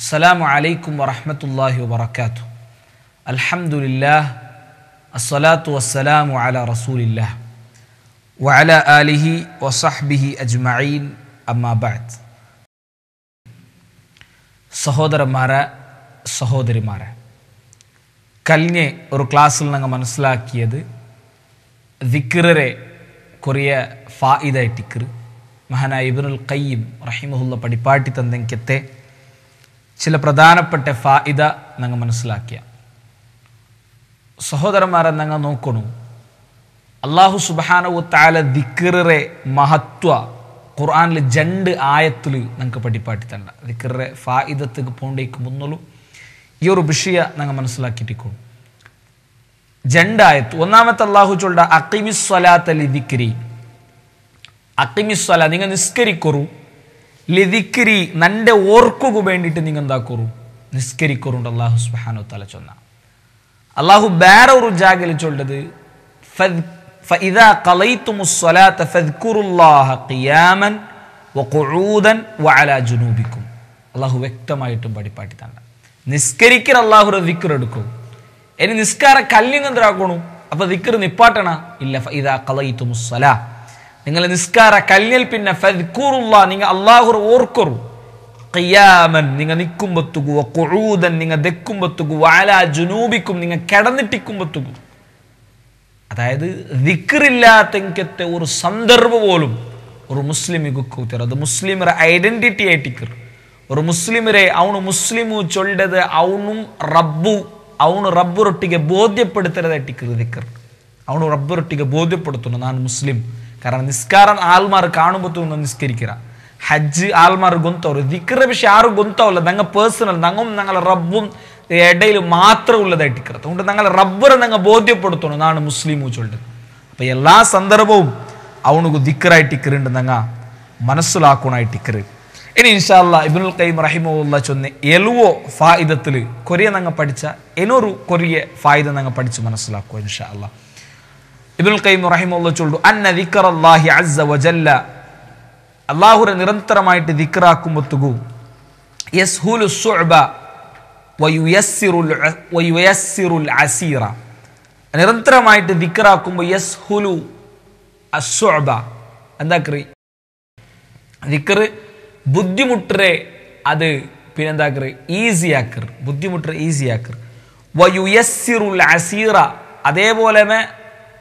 അസ്സലാമു അലൈക്കും വറഹമത്തല്ലാഹി വബർക്കാത്തു അൽഹംദുലില്ലാഹ് അസ്സലാത്തു വസ്സലാമു അല റസൂലില്ലാഹ് വഅല ആലിഹി വസഹ്ബിഹി അജ്മഈൻ അമ്മാബാദ് സഹോദരന്മാരെ സഹോദരിമാരെ കഴിഞ്ഞ് ഒരു ക്ലാസ്സിൽ ഞങ്ങൾ മനസ്സിലാക്കിയത് ദിക്കറെ കുറേ ഫായിദ ഇട്ടിക്കർ മഹാനായ ഇബിനുൽ കയ്യും റഹിമഹുള്ള പടിപ്പാട്ടി തന്നെങ്കത്തെ ചില പ്രധാനപ്പെട്ട ഫായിദ ഞങ്ങൾ മനസ്സിലാക്കിയ സഹോദരന്മാരെ ഞങ്ങൾ നോക്കണു അള്ളാഹു സുബാനവു താല ദിക്കറെ മഹത്വ ഖുർആാനിൽ ജണ്ട് ആയത്തിൽ ഞങ്ങൾക്ക് പഠിപ്പാട്ടിത്തണ്ട ദിക്കറെ ഫായിദത്തേക്ക് പോണ്ടേക്ക് മുന്നുള്ളൂ ഈ ഒരു വിഷയ ഞങ്ങൾ മനസ്സിലാക്കിയിട്ടിക്കോളൂ ജണ്ടായത്ത് ഒന്നാമത്തെ അള്ളാഹു ചോണ്ട അക്കിമിസ്വലാത്തലി ദിക്കരി അക്കിമിസ്വല നിങ്ങൾ നിസ്കരിക്കുറു ലിതിക്കിരി നൻ്റെ ഓർക്കുക വേണ്ടിയിട്ട് നിങ്ങൾ എന്താക്കൂറു നിസ്കരിക്കൂറുണ്ട് അള്ളാഹു സുബാനു തല ചൊന്ന അള്ളാഹു വേറെ ഒരു ജാഗിൽ ചൊല്ലത് فإذا قضيتم الصلاة فاذكروا الله قياما وقعودا وعلى جنوبكم അള്ളാഹു വ്യക്തമായിട്ടും പഠിപ്പാട്ടിത്തണ്ട നിസ്കരിക്കൽ അള്ളാഹുടെ ദിക്കർ എടുക്കൂ ഇനി നിസ്കാര കല്ലിങ് എന്താക്കണു അപ്പോൾ ദിക്കർ നിപ്പാട്ടണ ഇല്ല ഇതാ കളയിത്തുമുസ്സലാ നിങ്ങൾ നിസ്കാര കല്യൽ പിന്നെ ഫദ്കൂറുള്ള നിങ്ങൾ അള്ളാഹുർ ഓർക്കുറു ഖിയാമൻ നിങ്ങൾ നിൽക്കുമ്പത്തുകു കുഴൂതൻ നിങ്ങൾ ദെക്കുമ്പത്തുകു വാല ജുനൂബിക്കും നിങ്ങൾ കിടന്നിട്ടിക്കുമ്പത്തുകു അതായത് ദിക്കറില്ലാത്തെങ്കത്തെ ഒരു സന്ദർഭം പോലും ഒരു മുസ്ലിമിക്ക് കൂത്തർ അത് മുസ്ലിമറെ ഐഡൻറ്റിറ്റി ആയിട്ടിക്കർ ഒരു മുസ്ലിമരെ അവണു മുസ്ലിമു ചൊല്ലത് അവനും റബ്ബു അവണു റബ്ബുറൊട്ടിക്ക് ബോധ്യപ്പെടുത്തരുതായിട്ടിക്കർ ദിക്കർ അവണു റബ്ബുറൊട്ടിക്ക് ബോധ്യപ്പെടുത്തുന്നു നാൻ മുസ്ലിം കാരണം നിസ്കാരം ನಿಸ್ಕಾರನ കാണുമ്പോൾ തോന്നുന്നു നിസ്കരിക്കുക ഹജ്ജ് ആൽമാർ ഗുന്തവർ ദിക്ര പക്ഷേ ആരും ഗുന്തവല്ല ഞങ്ങൾ പേഴ്സണൽ ഞങ്ങളും ഞങ്ങളെ റബ്ബും ഇടയിൽ മാത്രം ഉള്ളതായിട്ട് ഉള്ളതായിട്ടിക്കറത്ത് അതുകൊണ്ട് ഞങ്ങളെ റബ്ബറെ ഞങ്ങൾ ബോധ്യപ്പെടുത്തണം എന്നാണ് മുസ്ലിം ചൊല്ലുന്നത് അപ്പം എല്ലാ സന്ദർഭവും അവണുക്ക് അവനുക്ക് ദിക്കറായിട്ടിക്കറുണ്ട് ഞങ്ങൾ ഇക്കറ് ഇനി ഇൻഷാല്ല ഇബിനുൽ കൈം റഹിമുല്ല ചൊന്ന് എലുവോ ഫായിദത്തിൽ കൊറിയ ഞങ്ങൾ പഠിച്ച എനൊരു കൊറിയ ഫായിദ ഞങ്ങൾ പഠിച്ച് മനസ്സിലാക്കുക ഇൻഷാ അല്ലാ ഇബുൽ കൈം റഹിമുള്ള ചൊല്ലു അന്ന ദിക്കർ അള്ളാഹി അസ്സ വജല്ല അള്ളാഹുരെ നിരന്തരമായിട്ട് ദിക്കറാക്കുമ്പത്തുകൂ യസ്ഹുലു സുഅബ വയുയസ്സിറുൽ വയുയസ്സിറുൽ അസീറ നിരന്തരമായിട്ട് ദിക്കറാക്കുമ്പോൾ യസ്ഹുലു അസ്സുഅബ എന്താ കറി ദിക്കർ ബുദ്ധിമുട്ടരെ അത് പിന്നെന്താ കറി ഈസിയാക്കർ ബുദ്ധിമുട്ടരെ ഈസിയാക്കർ വയുയസ്സിറുൽ അസീറ അതേപോലെ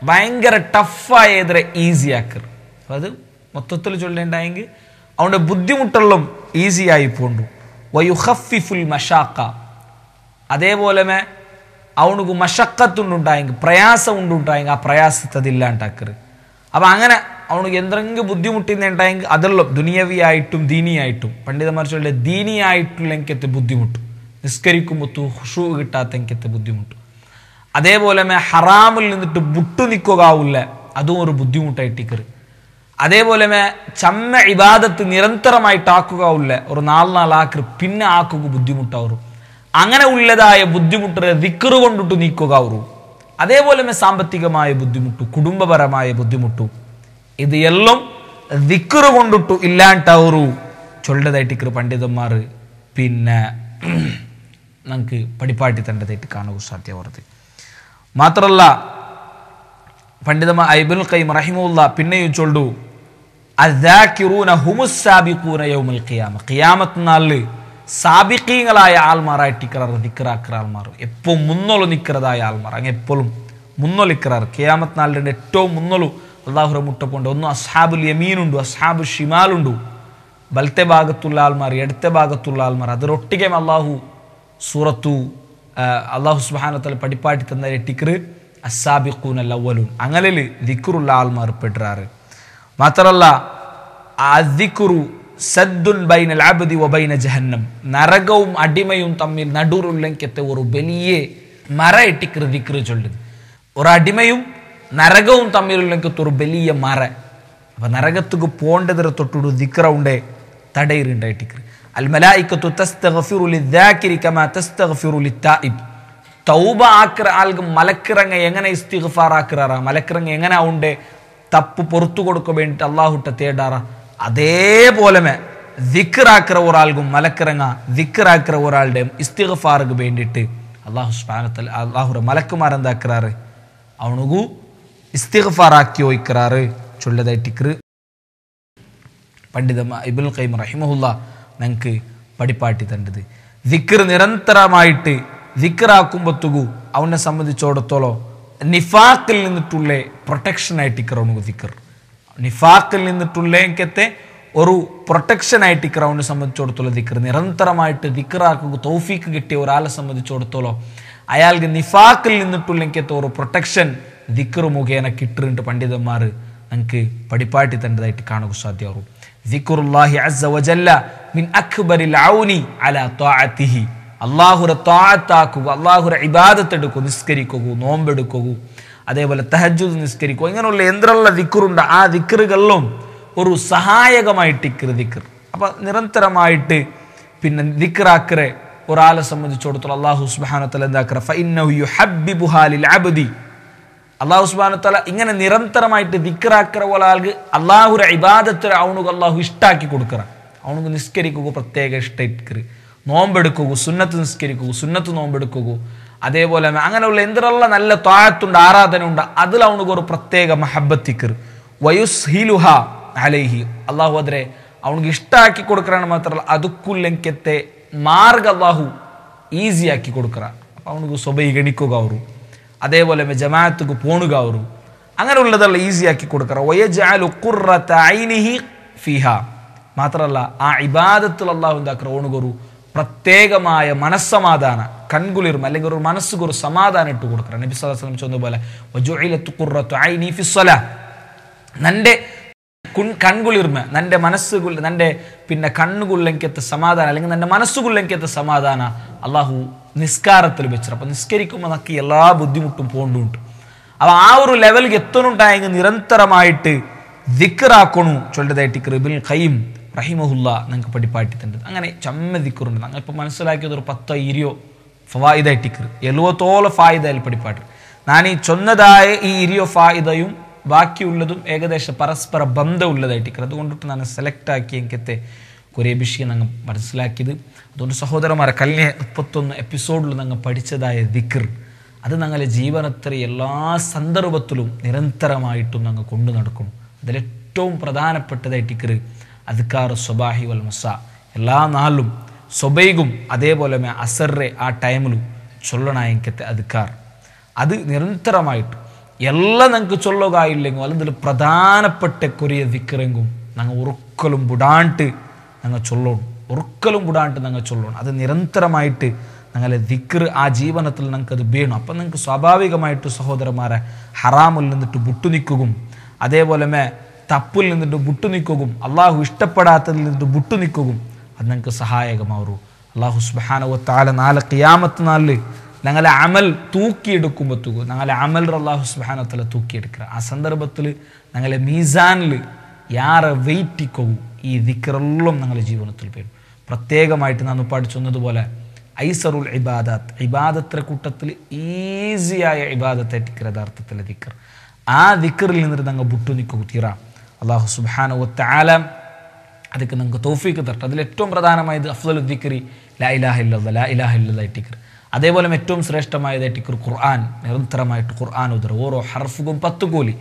ഭയങ്കര ടഫായ എതിരെ ഈസിയാക്കർ അപ്പം അത് മൊത്തത്തിൽ ചൊല്ലേണ്ടായെങ്കിൽ അവൻ്റെ ഈസി ആയി പോണ്ടു വയുഹഫിഫുൽ മഷാക്ക അതേപോലെ അവനുക്ക് മഷക്കത്തുണ്ടുണ്ടായെങ്കിൽ പ്രയാസം ഉണ്ടുണ്ടായെങ്കിൽ ആ അതില്ലാണ്ടാക്കർ അപ്പം അങ്ങനെ അവനുക്ക് എന്തെങ്കിലും ബുദ്ധിമുട്ടിന്നുണ്ടായെങ്കിൽ അതുള്ള ദുനിയവിയായിട്ടും ദീനിയായിട്ടും പണ്ഡിതന്മാർ ചൊല്ലേ ദീനിയായിട്ടുള്ള എനിക്കത്തെ ബുദ്ധിമുട്ട് നിസ്കരിക്കുമ്പോൾ തു ഹുഷു കിട്ടാത്ത എനിക്കത്തെ ബുദ്ധിമുട്ട് അതേപോലെ ഹറാമിൽ നിന്നിട്ട് വിട്ടുനിൽക്കുകയാവില്ല അതും ഒരു ബുദ്ധിമുട്ടായിട്ട് കയറി അതേപോലെ ചമ്മ ഇബാദത്ത് നിരന്തരമായിട്ട് ആക്കുകയില്ല ഒരു നാല് നാൾ ആക്കി പിന്നെ ആക്കുക ബുദ്ധിമുട്ടാവും അങ്ങനെ ഉള്ളതായ ബുദ്ധിമുട്ട് ദിക്കറ് കൊണ്ടിട്ട് നീക്കുകയാവും അതേപോലെ സാമ്പത്തികമായ ബുദ്ധിമുട്ടു കുടുംബപരമായ ബുദ്ധിമുട്ടു ഇത് എല്ലാം ദിക്കറ് കൊണ്ടിട്ടു ഇല്ലാണ്ടാവൂ ചൊല്ലതായിട്ട് പണ്ഡിതന്മാർ പിന്നെ നമുക്ക് പടിപ്പാട്ടി തന്നതായിട്ട് കാണുക സാധ്യമാവുന്നത് മാത്രമല്ല പണ്ഡിതമ ഐബുൽ ഖൈം റഹിമുള്ള പിന്നെയും ചൊല്ലു ഖിയാമത്ത് നാളിൽ സാബിക്കീങ്ങളായ ആൾമാറായിട്ട് ടിക്കറാർ നിക്കറാക്കറ ആൾമാർ എപ്പോഴും മുന്നോളു നിക്കറതായ ആൾമാർ അങ്ങ് എപ്പോഴും മുന്നൊലിക്കറാർ ഖിയാമത്ത് നാളിൻ്റെ ഏറ്റവും മുന്നോളു അള്ളാഹുറ മുട്ടപ്പുണ്ട് ഒന്നും അസാബുൽ യമീനുണ്ട് അസാബു ഷിമാലുണ്ട് വലത്തെ ഭാഗത്തുള്ള ആൾമാർ ഇടത്തെ ഭാഗത്തുള്ള ആൾമാർ അതിലൊട്ടികം അള്ളാഹു സൂറത്തു അള്ളാഹു സുബാനത്തല പഠിപ്പാട്ടി തന്ന ടിക്കറ് അസാബിഖൂൻ അല്ലവലൂൻ അങ്ങനെ ദിക്കുറുള്ള ആൾമാർ പെട്ടാറ് മാത്രമല്ല അതിക്കുറു സദ്ദുൻ ബൈനൽ അബദി വബൈന ജഹന്നം നരകവും അടിമയും തമ്മിൽ നടുറുല്ലങ്കത്തെ ഒരു വലിയ മറ എട്ടിക്കറ് ദിക്കറ് ചൊല്ലുന്നത് ഒരു അടിമയും നരകവും തമ്മിലുള്ളങ്കത്തെ ഒരു വലിയ മറ അപ്പം നരകത്തുക്ക് പോണ്ടതിരെ തൊട്ടൊരു ദിക്കറ ഉണ്ടേ തടയിറുണ്ടായിട്ടിക്കറ് അൽമലായിക്കത്തു തൗബ ആക്കിற ആൾക്ക് മലക്കിറങ്ങ എങ്ങനെ ഇസ്തിഗ്ഫാറാക്കിറാറാ മലക്കിറങ്ങ എങ്ങനെ ഉണ്ട് തപ്പ് പുറത്തു കൊടുക്ക വേണ്ടിട്ട് അള്ളാഹുട്ട തേടാറ അതേപോലെ ദിക്കറാക്കിற ഒരാൾക്കും മലക്കിറങ്ങ ദിക്കറാക്കിற ഒരാളുടെ ഇസ്തിഗ്ഫാറുക്ക് വേണ്ടിയിട്ട് അള്ളാഹു സ്പാനത്തിൽ അള്ളാഹുറ മലക്കുമാർ എന്താക്കിറാറ് അവനുകു ഇസ്തിഗ്ഫാറാക്കി വയ്ക്കിറാറ് ചൊല്ലതായിട്ട് പണ്ഡിതമ ഇബുൽ കൈമ റഹിമഹുല്ല നിങ്ങൾക്ക് പഠിപ്പാട്ടി തണ്ടത് ദിക്കർ നിരന്തരമായിട്ട് ദിക്കറാക്കുമ്പോത്തുകു അവനെ സംബന്ധിച്ചിടത്തോളം നിഫാക്കിൽ നിന്നിട്ടുള്ള പ്രൊട്ടക്ഷനായിട്ട് ഇക്കറവണു ദിക്കർ നിഫാക്കിൽ നിന്നിട്ടുള്ളേക്കത്തെ ഒരു പ്രൊട്ടക്ഷനായിട്ട് ഇക്കറ അവനെ സംബന്ധിച്ചിടത്തോളം ദിക്കർ നിരന്തരമായിട്ട് ദിക്കറാക്കുക തൗഫീക്ക് കിട്ടിയ ഒരാളെ സംബന്ധിച്ചിടത്തോളം അയാൾക്ക് നിഫാക്കിൽ നിന്നിട്ടുള്ളേക്കത്തെ ഒരു പ്രൊട്ടക്ഷൻ ദിക്കർ മുഖേന കിട്ടുന്നുണ്ട് പണ്ഡിതന്മാർ നമുക്ക് പടിപ്പാട്ടി തൻ്റെതായിട്ട് കാണുക സാധ്യമാറു ദിക്കുറുല്ലാഹി അസ്സ വജല്ല മിൻ അക്ബറിൽ ഔനി അല ത്വാഅത്തിഹി അള്ളാഹുരെ ത്വാഅത്താക്കുക അള്ളാഹുരെ ഇബാദത്തെടുക്കുക നിസ്കരിക്കുക നോമ്പെടുക്കുക അതേപോലെ തഹജ്ജുദ് നിസ്കരിക്കുക ഇങ്ങനെയുള്ള യന്ത്രമുള്ള ദിക്കറുണ്ട് ആ ദിക്കറുകളിലും ഒരു സഹായകമായിട്ട് ഇക്കർ ദിക്കർ അപ്പം നിരന്തരമായിട്ട് പിന്നെ ദിക്കറാക്കറെ ഒരാളെ സംബന്ധിച്ചിടത്തോളം അള്ളാഹു സുബാനത്തൽ എന്താക്കറ ഫൈനു യു ഹബ്ബി ബുഹാലിൽ അബദി അള്ളാഹു സുബാനത്തല ഇങ്ങനെ നിരന്തരമായിട്ട് ദിക്കറാക്കറ പോലെ ആൾക്ക് അള്ളാഹുര ഇബാദത്തിന് അവനുക്ക് അള്ളാഹു ഇഷ്ടാക്കി കൊടുക്കറ അവണുക്ക് നിസ്കരിക്കുക പ്രത്യേക ഇഷ്ടക്ക് നോമ്പെടുക്കുക സുന്നത്ത് നിസ്കരിക്കുക സുന്നത്ത് നോമ്പെടുക്കുക അതേപോലെ അങ്ങനെയുള്ള എന്തിനുള്ള നല്ല താഴത്തുണ്ട് ഉണ്ട് അതിൽ അവണുക്ക് ഒരു പ്രത്യേക മഹബത്തിക്കർ വയുസ്ഹിലുഹ അലൈഹി അള്ളാഹു അതിരെ അവണുക്ക് ഇഷ്ടാക്കി കൊടുക്കറാണ് മാത്രമല്ല അതുക്കുല്ലെങ്കത്തെ മാർഗ അള്ളാഹു ഈസിയാക്കി കൊടുക്കറ അപ്പം അവണുക്ക് സ്വബൈ ഗണിക്കുക അവരും അതേപോലെ ജമാഅത്തുക്ക് പോണുക അവരു അങ്ങനെയുള്ളതെല്ലാം ഈസിയാക്കി കൊടുക്കുക ഫിഹ മാത്രമല്ല ആ ഇബാദത്തിൽ അള്ളാഹു എന്താക്കുക ഓണുകൊരു പ്രത്യേകമായ മനസ്സമാധാന കൺകുളിരും അല്ലെങ്കിൽ ഒരു മനസ്സുകൊരു സമാധാനം ഇട്ട് കൊടുക്കറ നബി സദാസ്ലം ചെന്നതുപോലെ നന്റെ കുൺ കൺകുളിർമ നന്റെ മനസ്സ് നന്റെ പിന്നെ കണ്ണുകുള്ളെങ്കത്തെ സമാധാനം അല്ലെങ്കിൽ നന്റെ മനസ്സുകുള്ളെങ്കത്തെ സമാധാന അള്ളാഹു നിസ്കാരത്തിൽ വെച്ചിട്ട് അപ്പോൾ നിസ്കരിക്കുമ്പോൾ നമുക്ക് എല്ലാ ബുദ്ധിമുട്ടും പോകേണ്ടതുണ്ട് അപ്പം ആ ഒരു ലെവലിൽ എത്തണുണ്ടായെങ്കിൽ നിരന്തരമായിട്ട് ദിക്കറാക്കണു ചൊല്ലതായിട്ട് ക്രിബിൽ ഖൈം റഹിമഹുല്ല നിങ്ങൾക്ക് പഠിപ്പാട്ടിട്ടുണ്ട് അങ്ങനെ ചമ്മ ദിക്കറുണ്ട് നിങ്ങൾ ഇപ്പോൾ മനസ്സിലാക്കിയത് ഒരു പത്തോ ഇരുപോ ടിക്കർ എഴുപത്തോളം ഫായിദയിൽ പഠിപ്പാട്ട് ഞാൻ ഈ ചൊന്നതായ ഈ ഇരിയോ ഫായിദയും ബാക്കിയുള്ളതും ഏകദേശം പരസ്പര ബന്ധമുള്ളതായിട്ടിക്കർ അതുകൊണ്ടിട്ട് ഞാൻ സെലക്ട് ആക്കി എനിക്കത്തെ കുരേബിഷിയെ ഞങ്ങൾ മനസ്സിലാക്കിയത് അതുകൊണ്ട് സഹോദരന്മാരെ കഴിഞ്ഞ മുപ്പത്തൊന്ന് എപ്പിസോഡിൽ ഞങ്ങൾ പഠിച്ചതായ ദിക്കർ അത് നങ്ങളെ ജീവനത്തിൽ എല്ലാ സന്ദർഭത്തിലും നിരന്തരമായിട്ടും ഞങ്ങൾ കൊണ്ടു നടക്കും അതിലേറ്റവും പ്രധാനപ്പെട്ടതായിട്ട് ടിക്കർ അധികാർ സ്വബാഹി വൽ മുസ എല്ലാ നാളും സ്വബൈകും അതേപോലെ അസറെ ആ ടൈമിലും ചൊല്ലണായിക്കത്തെ അധികാർ അത് നിരന്തരമായിട്ട് എല്ലാം ഞങ്ങൾക്ക് ചൊല്ലുകയില്ലെങ്കിൽ അല്ലെങ്കിൽ പ്രധാനപ്പെട്ട കൊറിയ ദിക്കറെങ്കും ഞങ്ങൾ ഉറക്കലും ബുടാണ്ട് ഞങ്ങൾ ചൊല്ലോണം ഒറുക്കലും കൂടാണ്ട് ഞങ്ങൾ ചൊല്ലോണം അത് നിരന്തരമായിട്ട് ഞങ്ങളെ ദിക്ർ ആ ജീവനത്തിൽ ഞങ്ങൾക്കത് വീണു അപ്പം നിങ്ങൾക്ക് സ്വാഭാവികമായിട്ട് സഹോദരന്മാരെ ഹറാമിൽ നിന്നിട്ട് വിട്ടുനിൽക്കുകയും അതേപോലെ മേ തപ്പിൽ നിന്നിട്ട് വിട്ടുനിൽക്കുകയും അള്ളാഹു ഇഷ്ടപ്പെടാത്തതിൽ നിന്നിട്ട് വിട്ടുനിൽക്കുകയും അത് ഞങ്ങൾക്ക് സഹായകമാവൂ അള്ളാഹു സുബാനവത്താല നാല് കിയാമത്ത് നാളിൽ ഞങ്ങളെ അമൽ തൂക്കിയെടുക്കുമ്പോൾ തൂക്കും ഞങ്ങളെ അമൽ അള്ളാഹു സുബാനത്തല തൂക്കിയെടുക്കുക ആ സന്ദർഭത്തിൽ ഞങ്ങളെ മീസാനിൽ യാറെ വെയിറ്റിക്കവും ഈ ദിക്റെല്ലാം നിങ്ങളുടെ ജീവിതത്തിൽ വരും പ്രത്യേകമായിട്ട് നാന്ന് പഠിച്ചതുപോലെ ഐസറുൽ ഇബാദത്ത് ഇബാദത്തിൻ്റെ കൂട്ടത്തിൽ ഈസിയായ ടിക്കർ യഥാർത്ഥത്തിലെ ദിക്കർ ആ ദിക്കറിൽ നിന്നിട്ട് നിങ്ങൾ ബുട്ടു നിൽക്കുക തീറ അള്ളാഹു സുബാനുവത്ത ആലം അതൊക്കെ നിങ്ങൾക്ക് തോഫിക്ക് തരട്ടെ അതിൽ ഏറ്റവും പ്രധാനമായത് അഫ്സലു ദിക്കറി ലാ ഇലാഹില്ല ലാ ഇലാഹില്ല ടിക്കർ അതേപോലെ ഏറ്റവും ശ്രേഷ്ഠമായത് ടിക്കർ ഖുർആൻ നിരന്തരമായിട്ട് ഖുർആൻ ഉദർ ഓരോ ഹർഫുകും പത്ത് കൂലി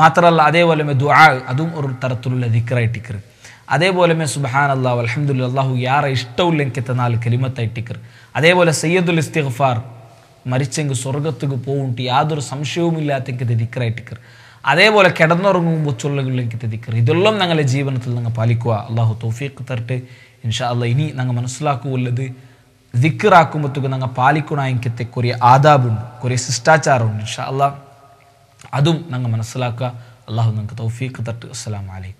മാത്രമല്ല അതേപോലെ ദുആ അതും ഒരു തരത്തിലുള്ള ദിക്കറായിട്ടിക്കർ അതേപോലെ സുബാൻ അള്ളാഹു അലഹമുല്ല അള്ളാഹു യാറെ ഇഷ്ടമില്ലെങ്കിത്ത നാല് കലിമത്തായിട്ടിക്കർ അതേപോലെ സയ്യദുൽ ഇസ്തിഗ്ഫാർ മരിച്ചെങ്കിൽ സ്വർഗത്തേക്ക് പോകുന്നിട്ട് യാതൊരു സംശയവുമില്ലാത്തെങ്കിൽ ദിക്കറായിട്ടിക്കർ അതേപോലെ കിടന്നുറങ്ങുമ്പോൾ ചൊല്ലുകളിലേക്ക് ദിക്കർ ഇതെല്ലാം ഞങ്ങളുടെ ജീവിതത്തിൽ നിങ്ങൾ പാലിക്കുക അള്ളാഹു തൗഫീഖ് തരട്ടെ ഇൻഷാ അല്ല ഇനി ഞങ്ങൾ ഉള്ളത് ദിക്കറാക്കുമ്പോഴത്തേക്കും ഞങ്ങൾ പാലിക്കണ എനിക്കത്തെ കുറേ ആദാബുണ്ട് കുറേ ശിഷ്ടാചാരമുണ്ട് ഇൻഷാ അള്ളാഹ് അതും ഞങ്ങൾ മനസ്സിലാക്കുക അള്ളാഹു നിങ്ങൾക്ക് തൗഫീഖ് തട്ട് അസ്സലാം വലൈക്കും